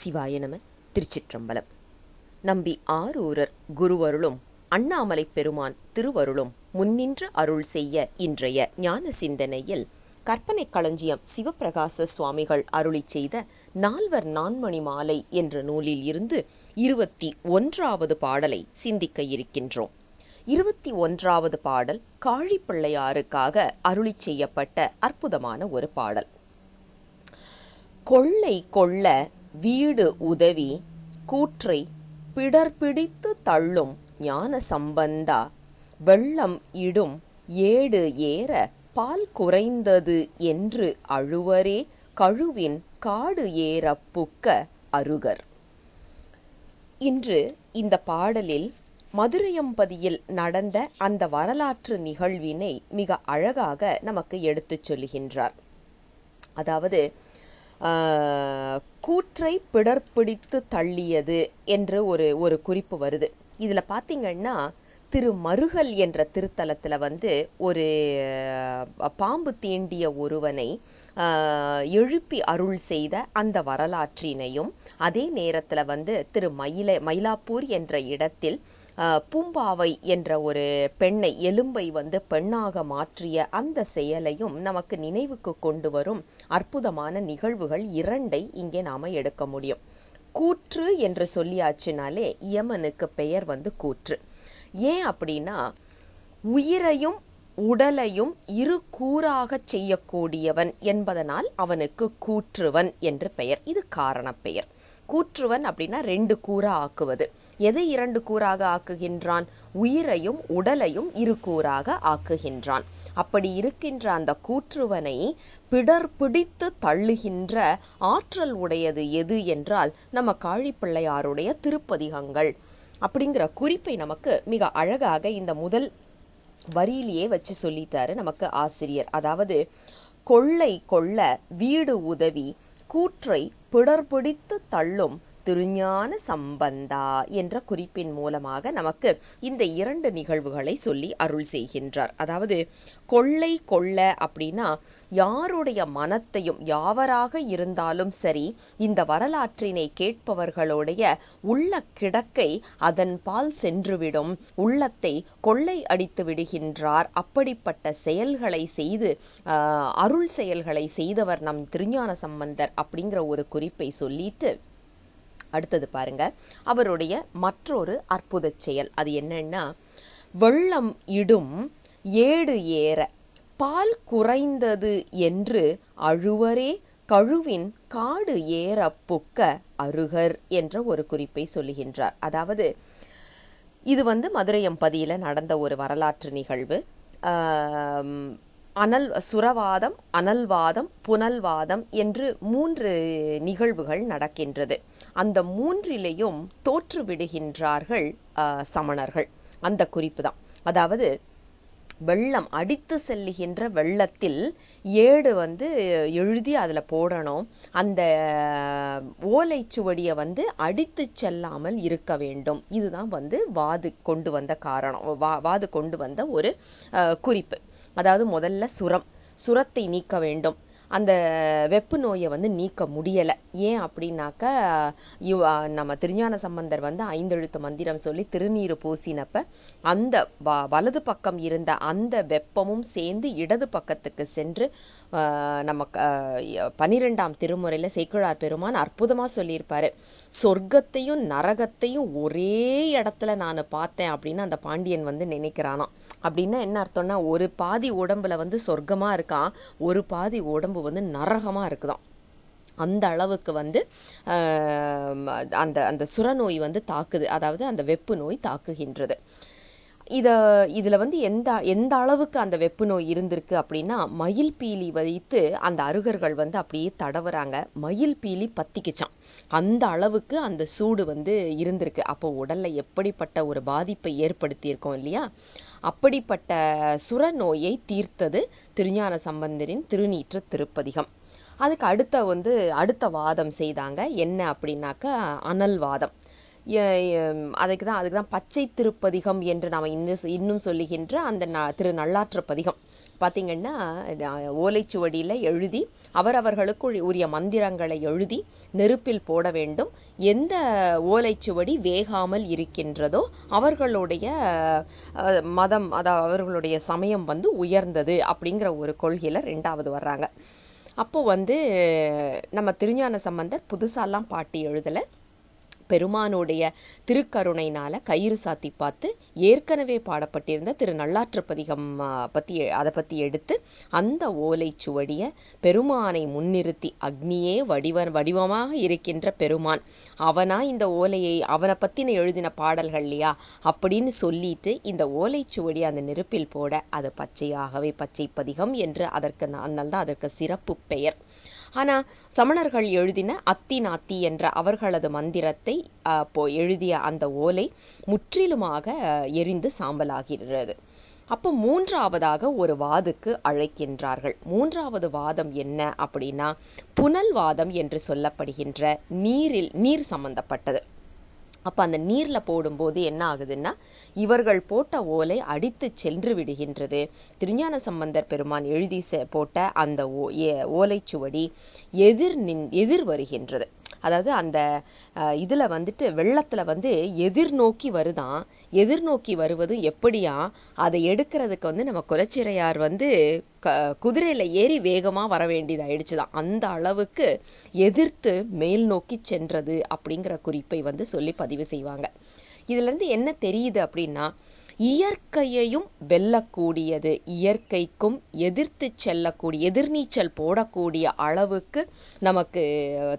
சிவாய நம திருச்சிற்றம்பலம் நம்பி ஆரூரர் குருவருளும் அண்ணாமலை பெருமான் திருவருளும் முன்னின்று அருள் செய்ய இன்றைய ஞான சிந்தனையில் கற்பனை களஞ்சியம் சிவபிரகாச சுவாமிகள் அருளி செய்த நால்வர் நான்மணி மாலை என்ற நூலில் இருந்து இருபத்தி ஒன்றாவது பாடலை சிந்திக்க இருக்கின்றோம் இருபத்தி ஒன்றாவது பாடல் காழிப்பிள்ளையாருக்காக அருளி செய்யப்பட்ட அற்புதமான ஒரு பாடல் கொள்ளை கொள்ள வீடு உதவி கூற்றை பிடர்பிடித்து தள்ளும் ஞான சம்பந்தா வெள்ளம் இடும் ஏடு ஏற பால் குறைந்தது என்று அழுவரே கழுவின் காடு ஏற புக்க அருகர் இன்று இந்த பாடலில் மதுரையம்பதியில் நடந்த அந்த வரலாற்று நிகழ்வினை மிக அழகாக நமக்கு எடுத்துச் சொல்கின்றார் அதாவது கூற்றை பிடர்பிடித்து தள்ளியது என்று ஒரு ஒரு குறிப்பு வருது இதில் பார்த்தீங்கன்னா திரு மருகல் என்ற திருத்தலத்தில் வந்து ஒரு பாம்பு தீண்டிய ஒருவனை எழுப்பி அருள் செய்த அந்த வரலாற்றினையும் அதே நேரத்தில் வந்து திரு மயிலை மயிலாப்பூர் என்ற இடத்தில் பூம்பாவை என்ற ஒரு பெண்ணை எலும்பை வந்து பெண்ணாக மாற்றிய அந்த செயலையும் நமக்கு நினைவுக்கு கொண்டு வரும் அற்புதமான நிகழ்வுகள் இரண்டை இங்கே நாம் எடுக்க முடியும் கூற்று என்று சொல்லியாச்சுனாலே யமனுக்கு பெயர் வந்து கூற்று ஏன் அப்படின்னா உயிரையும் உடலையும் இரு கூறாகச் செய்யக்கூடியவன் என்பதனால் அவனுக்கு கூற்றுவன் என்று பெயர் இது காரண பெயர் கூற்றுவன் அப்படின்னா ரெண்டு கூறா ஆக்குவது எதை இரண்டு கூறாக ஆக்குகின்றான் உயிரையும் உடலையும் இரு கூறாக ஆக்குகின்றான் அப்படி இருக்கின்ற அந்த கூற்றுவனை பிடர் பிடித்து தள்ளுகின்ற ஆற்றல் உடையது எது என்றால் நம்ம காழிப்பிள்ளையாருடைய திருப்பதிகங்கள் அப்படிங்கிற குறிப்பை நமக்கு மிக அழகாக இந்த முதல் வரியிலேயே வச்சு சொல்லிட்டாரு நமக்கு ஆசிரியர் அதாவது கொள்ளை கொள்ள வீடு உதவி கூற்றை பிடர்பிடித்து தள்ளும் திருஞான சம்பந்தா என்ற குறிப்பின் மூலமாக நமக்கு இந்த இரண்டு நிகழ்வுகளை சொல்லி அருள் செய்கின்றார் அதாவது கொள்ளை கொள்ள அப்படின்னா யாருடைய மனத்தையும் யாவராக இருந்தாலும் சரி இந்த வரலாற்றினை கேட்பவர்களுடைய உள்ள கிடக்கை அதன்பால் சென்றுவிடும் உள்ளத்தை கொள்ளை அடித்து விடுகின்றார் அப்படிப்பட்ட செயல்களை செய்து அருள் செயல்களை செய்தவர் நம் திருஞான சம்பந்தர் அப்படிங்கிற ஒரு குறிப்பை சொல்லிட்டு அடுத்தது பாருங்க அவருடைய மற்றொரு அற்புத செயல் அது என்னன்னா வெள்ளம் இடும் ஏடு ஏற பால் குறைந்தது என்று அழுவரே கழுவின் காடு ஏற புக்க அருகர் என்ற ஒரு குறிப்பை சொல்லுகின்றார் அதாவது இது வந்து மதுரையம்பதியில் நடந்த ஒரு வரலாற்று நிகழ்வு அனல் சுரவாதம் அனல்வாதம் புனல்வாதம் என்று மூன்று நிகழ்வுகள் நடக்கின்றது அந்த மூன்றிலையும் தோற்றுவிடுகின்றார்கள் சமணர்கள் அந்த குறிப்பு தான் அதாவது வெள்ளம் அடித்து செல்லுகின்ற வெள்ளத்தில் ஏடு வந்து எழுதி அதில் போடணும் அந்த ஓலைச்சுவடியை வந்து அடித்து செல்லாமல் இருக்க வேண்டும் இதுதான் வந்து வாது கொண்டு வந்த காரணம் வா வாது கொண்டு வந்த ஒரு குறிப்பு அதாவது முதல்ல சுரம் சுரத்தை நீக்க வேண்டும் அந்த வெப்பு நோயை வந்து நீக்க முடியலை ஏன் அப்படின்னாக்க இவ் நம்ம திருஞான சம்பந்தர் வந்து ஐந்தெழுத்து மந்திரம் சொல்லி திருநீர் பூசினப்ப அந்த வ வலது பக்கம் இருந்த அந்த வெப்பமும் சேர்ந்து இடது பக்கத்துக்கு சென்று நம்ம பனிரெண்டாம் திருமுறையில் சேக்கிழார் பெருமான் அற்புதமாக சொல்லியிருப்பார் சொர்க்கத்தையும் நரகத்தையும் ஒரே இடத்துல நான் பார்த்தேன் அப்படின்னு அந்த பாண்டியன் வந்து நினைக்கிறானோ அப்படின்னா என்ன அர்த்தம்னா ஒரு பாதி உடம்புல வந்து சொர்க்கமாக இருக்கான் ஒரு பாதி உடம்பு உடம்பு வந்து நரகமாக இருக்குதான் அந்த அளவுக்கு வந்து அந்த அந்த சுரநோய் வந்து தாக்குது அதாவது அந்த வெப்பு நோய் தாக்குகின்றது இதை இதில் வந்து எந்த எந்த அளவுக்கு அந்த வெப்பு நோய் இருந்திருக்கு அப்படின்னா மயில் பீலி வைத்து அந்த அருகர்கள் வந்து அப்படியே தடவுறாங்க மயில் பீலி பத்திக்குச்சான் அந்த அளவுக்கு அந்த சூடு வந்து இருந்திருக்கு அப்போ உடலில் எப்படிப்பட்ட ஒரு பாதிப்பை ஏற்படுத்தியிருக்கோம் இல்லையா அப்படிப்பட்ட சுர நோயை தீர்த்தது திருஞான சம்பந்தரின் திருநீற்று திருப்பதிகம் அதுக்கு அடுத்த வந்து அடுத்த வாதம் செய்தாங்க என்ன அப்படின்னாக்கா அனல் வாதம் அதுக்கு தான் அதுக்கு தான் பச்சை திருப்பதிகம் என்று நாம் இன்னும் இன்னும் சொல்லுகின்ற அந்த ந திரு நல்லாற்று பதிகம் பார்த்திங்கன்னா ஓலைச்சுவடியில் எழுதி அவரவர்களுக்கு உரிய மந்திரங்களை எழுதி நெருப்பில் போட வேண்டும் எந்த ஓலைச்சுவடி வேகாமல் இருக்கின்றதோ அவர்களுடைய மதம் அதாவது அவர்களுடைய சமயம் வந்து உயர்ந்தது அப்படிங்கிற ஒரு கொள்கையில் ரெண்டாவது வர்றாங்க அப்போ வந்து நம்ம திருஞான சம்பந்தர் புதுசாலாம் பாட்டி எழுதலை பெருமானுடைய திருக்கருணைனால கயிறு சாத்தி பார்த்து ஏற்கனவே பாடப்பட்டிருந்த திரு நல்லாற்று பதிகம் பற்றி அதை பற்றி எடுத்து அந்த ஓலை சுவடிய பெருமானை முன்னிறுத்தி அக்னியே வடிவ வடிவமாக இருக்கின்ற பெருமான் அவனா இந்த ஓலையை அவனை பற்றின எழுதின பாடல்கள் இல்லையா அப்படின்னு சொல்லிட்டு இந்த ஓலை சுவடி அந்த நெருப்பில் போட அது பச்சையாகவே பச்சை பதிகம் என்று அதற்கு அதனால்தான் அதற்கு சிறப்பு பெயர் ஆனால் சமணர்கள் எழுதின அத்தி நாத்தி என்ற அவர்களது மந்திரத்தை எழுதிய அந்த ஓலை முற்றிலுமாக எரிந்து சாம்பலாகிறது அப்போ மூன்றாவதாக ஒரு வாதுக்கு அழைக்கின்றார்கள் மூன்றாவது வாதம் என்ன அப்படின்னா புனல் வாதம் என்று சொல்லப்படுகின்ற நீரில் நீர் சம்பந்தப்பட்டது அப்போ அந்த நீரில் போடும்போது என்ன ஆகுதுன்னா இவர்கள் போட்ட ஓலை அடித்து சென்று விடுகின்றது திருஞான சம்பந்தர் பெருமான் எழுதி போட்ட அந்த ஓ ஓலைச்சுவடி எதிர் நின் எதிர் வருகின்றது அதாவது அந்த இதில் வந்துட்டு வெள்ளத்தில் வந்து எதிர்நோக்கி வருதான் எதிர்நோக்கி வருவது எப்படியா அதை எடுக்கிறதுக்கு வந்து நம்ம குலச்சிறையார் வந்து க குதிரையில் ஏறி வேகமாக வர வேண்டியதாயிடுச்சு தான் அந்த அளவுக்கு எதிர்த்து மேல் நோக்கி சென்றது அப்படிங்கிற குறிப்பை வந்து சொல்லி பதிவு செய்வாங்க இதுலேருந்து என்ன தெரியுது அப்படின்னா இயற்கையையும் வெல்லக்கூடியது இயற்கைக்கும் எதிர்த்து செல்லக்கூடிய எதிர்நீச்சல் போடக்கூடிய அளவுக்கு நமக்கு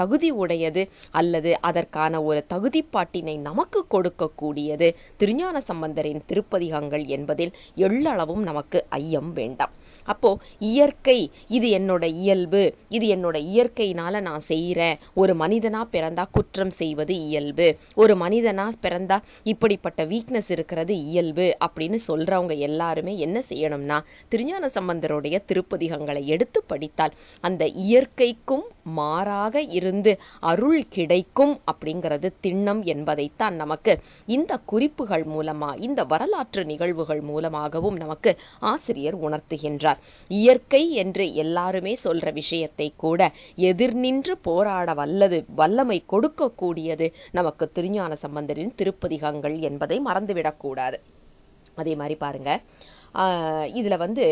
தகுதி உடையது அல்லது அதற்கான ஒரு தகுதிப்பாட்டினை நமக்கு கொடுக்கக்கூடியது திருஞான சம்பந்தரின் திருப்பதிகங்கள் என்பதில் எள்ளளவும் நமக்கு ஐயம் வேண்டாம் அப்போ இயற்கை இது என்னோட இயல்பு இது என்னோட இயற்கையினால நான் செய்கிறேன் ஒரு மனிதனா பிறந்தா குற்றம் செய்வது இயல்பு ஒரு மனிதனா பிறந்தா இப்படிப்பட்ட வீக்னஸ் இருக்கிறது இயல்பு அப்படின்னு சொல்றவங்க எல்லாருமே என்ன செய்யணும்னா திருஞான சம்பந்தருடைய திருப்பதிகங்களை எடுத்து படித்தால் அந்த இயற்கைக்கும் மாறாக இருந்து அருள் கிடைக்கும் அப்படிங்கிறது திண்ணம் என்பதைத்தான் நமக்கு இந்த குறிப்புகள் மூலமா இந்த வரலாற்று நிகழ்வுகள் மூலமாகவும் நமக்கு ஆசிரியர் உணர்த்துகின்றார் இயற்கை என்று எல்லாருமே சொல்ற விஷயத்தை கூட எதிர்நின்று போராட வல்லது வல்லமை கொடுக்கக்கூடியது நமக்கு திருஞான சம்பந்தரின் திருப்பதிகங்கள் என்பதை மறந்துவிடக்கூடாது அதே மாதிரி பாருங்க இதில் வந்து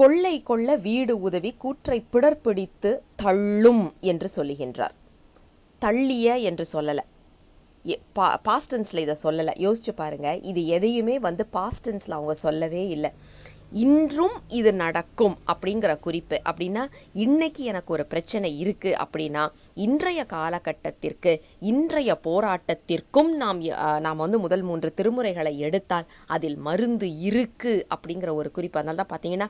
கொள்ளை கொள்ள வீடு உதவி கூற்றை பிடர்பிடித்து தள்ளும் என்று சொல்லுகின்றார் தள்ளிய என்று சொல்லலை பா பாஸ்டன்ஸில் இதை சொல்லலை யோசிச்சு பாருங்க இது எதையுமே வந்து பாஸ்டன்ஸில் அவங்க சொல்லவே இல்லை இன்றும் இது நடக்கும் அப்படிங்கிற குறிப்பு அப்படின்னா இன்னைக்கு எனக்கு ஒரு பிரச்சனை இருக்கு அப்படின்னா இன்றைய காலகட்டத்திற்கு இன்றைய போராட்டத்திற்கும் நாம் நாம் வந்து முதல் மூன்று திருமுறைகளை எடுத்தால் அதில் மருந்து இருக்கு அப்படிங்கிற ஒரு குறிப்பு அதனால தான் பார்த்தீங்கன்னா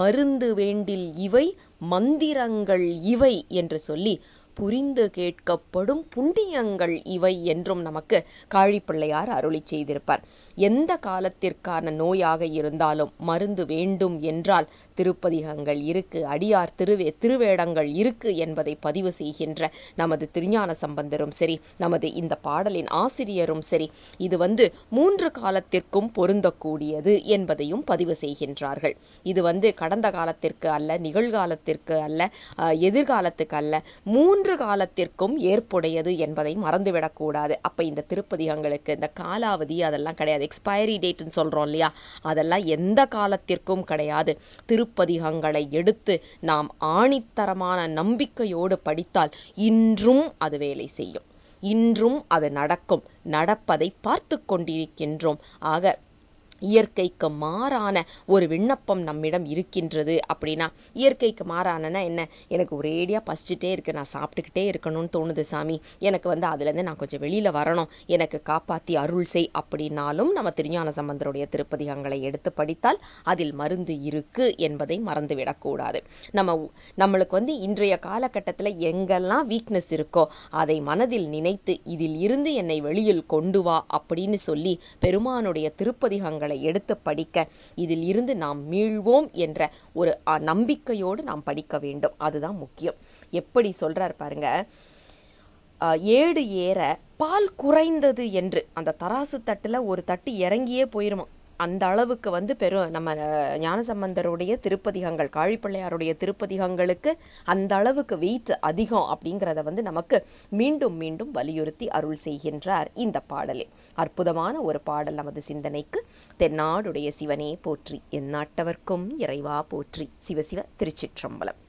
மருந்து வேண்டில் இவை மந்திரங்கள் இவை என்று சொல்லி புரிந்து கேட்கப்படும் புண்ணியங்கள் இவை என்றும் நமக்கு காழிப்பிள்ளையார் அருளி செய்திருப்பார் எந்த காலத்திற்கான நோயாக இருந்தாலும் மருந்து வேண்டும் என்றால் திருப்பதிகங்கள் இருக்கு அடியார் திருவே திருவேடங்கள் இருக்கு என்பதை பதிவு செய்கின்ற நமது திருஞான சம்பந்தரும் சரி நமது இந்த பாடலின் ஆசிரியரும் சரி இது வந்து மூன்று காலத்திற்கும் பொருந்தக்கூடியது என்பதையும் பதிவு செய்கின்றார்கள் இது வந்து கடந்த காலத்திற்கு அல்ல நிகழ்காலத்திற்கு அல்ல எதிர்காலத்துக்கு அல்ல மூன்று மூன்று காலத்திற்கும் ஏற்புடையது என்பதை மறந்துவிடக்கூடாது அப்போ இந்த திருப்பதிகங்களுக்கு இந்த காலாவதி அதெல்லாம் கிடையாது எக்ஸ்பைரி டேட்னு சொல்கிறோம் இல்லையா அதெல்லாம் எந்த காலத்திற்கும் கிடையாது திருப்பதிகங்களை எடுத்து நாம் ஆணித்தரமான நம்பிக்கையோடு படித்தால் இன்றும் அது வேலை செய்யும் இன்றும் அது நடக்கும் நடப்பதை பார்த்து கொண்டிருக்கின்றோம் ஆக இயற்கைக்கு மாறான ஒரு விண்ணப்பம் நம்மிடம் இருக்கின்றது அப்படின்னா இயற்கைக்கு மாறானனா என்ன எனக்கு ஒரேடியாக பசிச்சுட்டே இருக்குது நான் சாப்பிட்டுக்கிட்டே இருக்கணும்னு தோணுது சாமி எனக்கு வந்து அதுலேருந்து நான் கொஞ்சம் வெளியில் வரணும் எனக்கு காப்பாற்றி அருள் செய் அப்படின்னாலும் நம்ம திருஞான சம்பந்தருடைய திருப்பதிகங்களை எடுத்து படித்தால் அதில் மருந்து இருக்கு என்பதை மறந்துவிடக்கூடாது நம்ம நம்மளுக்கு வந்து இன்றைய காலகட்டத்தில் எங்கெல்லாம் வீக்னஸ் இருக்கோ அதை மனதில் நினைத்து இதில் இருந்து என்னை வெளியில் கொண்டு வா அப்படின்னு சொல்லி பெருமானுடைய திருப்பதிகங்களை புத்தகங்களை எடுத்து படிக்க இதில் இருந்து நாம் மீள்வோம் என்ற ஒரு நம்பிக்கையோடு நாம் படிக்க வேண்டும் அதுதான் முக்கியம் எப்படி சொல்றார் பாருங்க ஏடு ஏற பால் குறைந்தது என்று அந்த தராசு தட்டுல ஒரு தட்டு இறங்கியே போயிருமா அந்த அளவுக்கு வந்து பெரும் நம்ம ஞானசம்பந்தருடைய திருப்பதிகங்கள் காழிப்பிள்ளையாருடைய திருப்பதிகங்களுக்கு அந்த அளவுக்கு வெயிட் அதிகம் அப்படிங்கிறத வந்து நமக்கு மீண்டும் மீண்டும் வலியுறுத்தி அருள் செய்கின்றார் இந்த பாடலே அற்புதமான ஒரு பாடல் நமது சிந்தனைக்கு தென்னாடுடைய சிவனே போற்றி எந்நாட்டவர்க்கும் இறைவா போற்றி சிவசிவ திருச்சிற்றம்பலம்